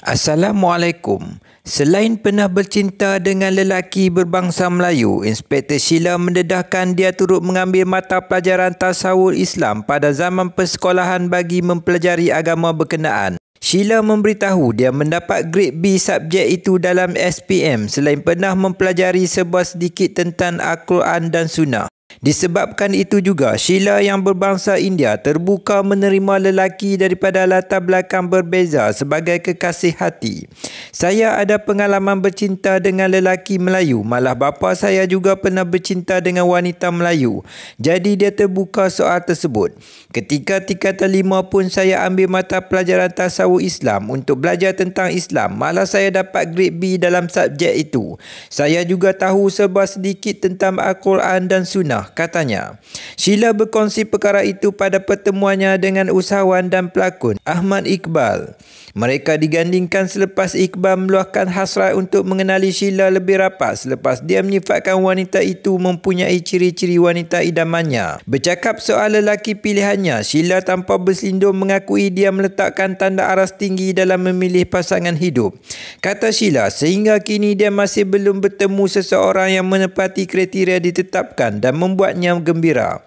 Assalamualaikum. Selain pernah bercinta dengan lelaki berbangsa Melayu, Inspektor Sheila mendedahkan dia turut mengambil mata pelajaran Tasawur Islam pada zaman persekolahan bagi mempelajari agama berkenaan. Sheila memberitahu dia mendapat grade B subjek itu dalam SPM selain pernah mempelajari sebuah sedikit tentang Al-Quran dan Sunnah. Disebabkan itu juga, Sheila yang berbangsa India terbuka menerima lelaki daripada latar belakang berbeza sebagai kekasih hati. Saya ada pengalaman bercinta dengan lelaki Melayu, malah bapa saya juga pernah bercinta dengan wanita Melayu. Jadi dia terbuka soal tersebut. Ketika tingkat lima pun saya ambil mata pelajaran tasawuf Islam untuk belajar tentang Islam, malah saya dapat grade B dalam subjek itu. Saya juga tahu serba sedikit tentang Al-Quran dan Sunnah. Tanah katanya. Sheila berkongsi perkara itu pada pertemuannya dengan usahawan dan pelakon Ahmad Iqbal. Mereka digandingkan selepas Iqbal meluahkan hasrat untuk mengenali Sheila lebih rapat selepas dia menyifatkan wanita itu mempunyai ciri-ciri wanita idamannya. Bercakap soal lelaki pilihannya, Sheila tanpa berselindung mengakui dia meletakkan tanda aras tinggi dalam memilih pasangan hidup. Kata Sheila, sehingga kini dia masih belum bertemu seseorang yang menepati kriteria ditetapkan dan mem- membuatnya gembira.